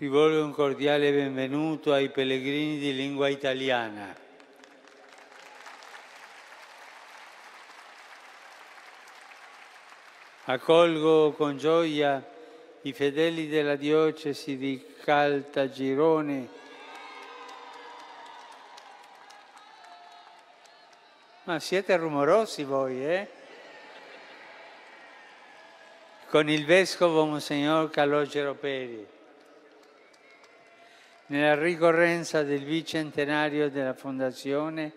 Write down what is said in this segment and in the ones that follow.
rivolgo un cordiale benvenuto ai pellegrini di lingua italiana. Accolgo con gioia i fedeli della diocesi di Caltagirone. Ma siete rumorosi voi, eh? Con il vescovo Monsignor Calogero Peri nella ricorrenza del bicentenario della Fondazione.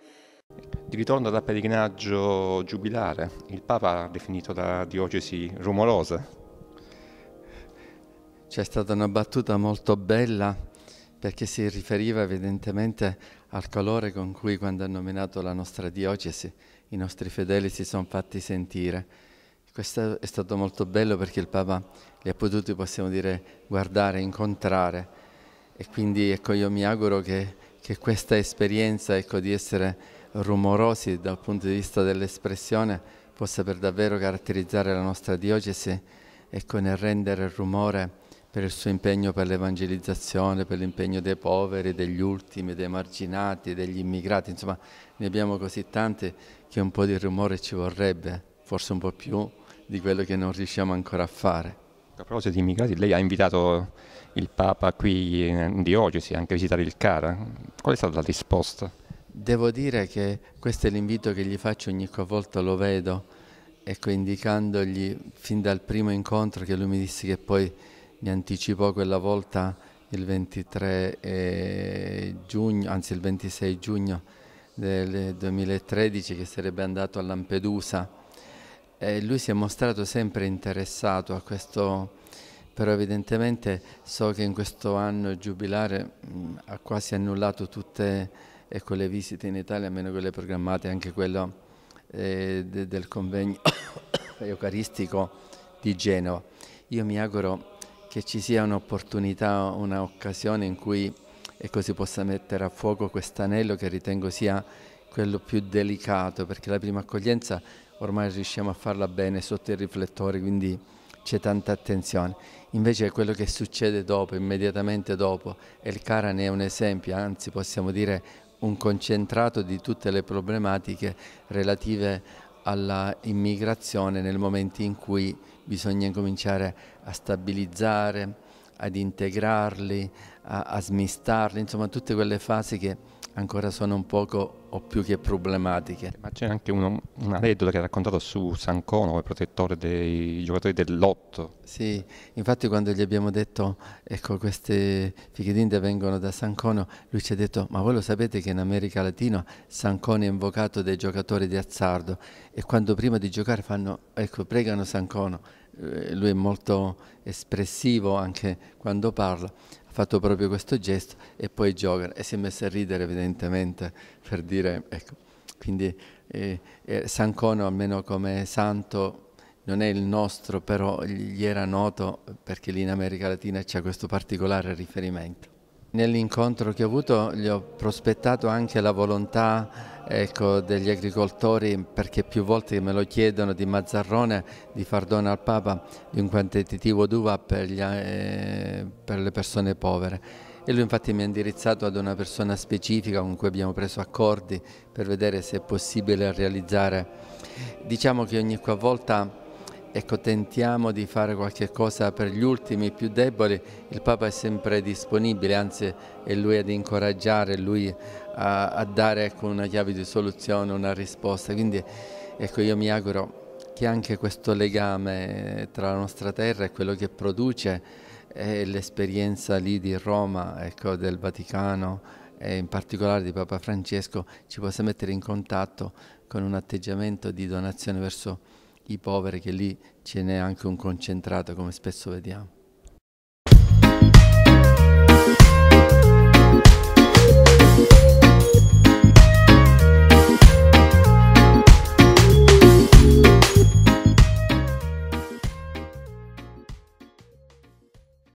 Di ritorno dal pellegrinaggio giubilare, il Papa ha definito la diocesi rumorosa. C'è stata una battuta molto bella perché si riferiva evidentemente al colore con cui quando ha nominato la nostra diocesi i nostri fedeli si sono fatti sentire. Questo è stato molto bello perché il Papa li ha potuti, possiamo dire, guardare, incontrare e quindi ecco, io mi auguro che, che questa esperienza ecco, di essere rumorosi dal punto di vista dell'espressione possa per davvero caratterizzare la nostra diocesi ecco, nel rendere il rumore per il suo impegno per l'evangelizzazione, per l'impegno dei poveri, degli ultimi, dei marginati, degli immigrati, insomma ne abbiamo così tanti che un po' di rumore ci vorrebbe, forse un po' più di quello che non riusciamo ancora a fare a proposito di immigrati, lei ha invitato il Papa qui in diocesi anche a visitare il Cara. Qual è stata la risposta? Devo dire che questo è l'invito che gli faccio ogni volta lo vedo, ecco, indicandogli fin dal primo incontro che lui mi disse che poi mi anticipò quella volta il 23 eh, giugno, anzi il 26 giugno del 2013 che sarebbe andato a Lampedusa eh, lui si è mostrato sempre interessato a questo, però evidentemente so che in questo anno giubilare mh, ha quasi annullato tutte ecco, le visite in Italia, a meno quelle programmate, anche quello eh, de, del convegno eucaristico di Genova. Io mi auguro che ci sia un'opportunità, un'occasione in cui ecco, si possa mettere a fuoco quest'anello che ritengo sia quello più delicato, perché la prima accoglienza ormai riusciamo a farla bene sotto i riflettori, quindi c'è tanta attenzione. Invece quello che succede dopo, immediatamente dopo, e il Cara ne è un esempio, anzi possiamo dire un concentrato di tutte le problematiche relative all'immigrazione nel momento in cui bisogna cominciare a stabilizzare, ad integrarli, a, a smistarli, insomma tutte quelle fasi che ancora sono un poco o più che problematiche. Ma c'è anche uno, un aneddoto che ha raccontato su Sancono il protettore dei giocatori del lotto. Sì, infatti quando gli abbiamo detto ecco queste fiche d'India vengono da Sancono, lui ci ha detto ma voi lo sapete che in America Latina Sancono è invocato dai giocatori di azzardo e quando prima di giocare fanno ecco pregano Sancono eh, lui è molto espressivo anche quando parla, ha fatto proprio questo gesto e poi gioca e si è messo a ridere evidentemente per dire, ecco, quindi eh, eh, San Cono almeno come santo non è il nostro, però gli era noto perché lì in America Latina c'è questo particolare riferimento. Nell'incontro che ho avuto gli ho prospettato anche la volontà ecco, degli agricoltori, perché più volte me lo chiedono, di Mazzarrone, di far dono al Papa di un quantitativo d'uva per, gli, eh, per le persone povere e lui infatti mi ha indirizzato ad una persona specifica con cui abbiamo preso accordi per vedere se è possibile realizzare. Diciamo che ogni qualvolta ecco, tentiamo di fare qualche cosa per gli ultimi, più deboli, il Papa è sempre disponibile, anzi è lui ad incoraggiare, è lui a, a dare ecco, una chiave di soluzione, una risposta. Quindi ecco, io mi auguro che anche questo legame eh, tra la nostra terra e quello che produce e l'esperienza lì di Roma, ecco, del Vaticano, e in particolare di Papa Francesco, ci possa mettere in contatto con un atteggiamento di donazione verso i poveri che lì ce n'è anche un concentrato come spesso vediamo.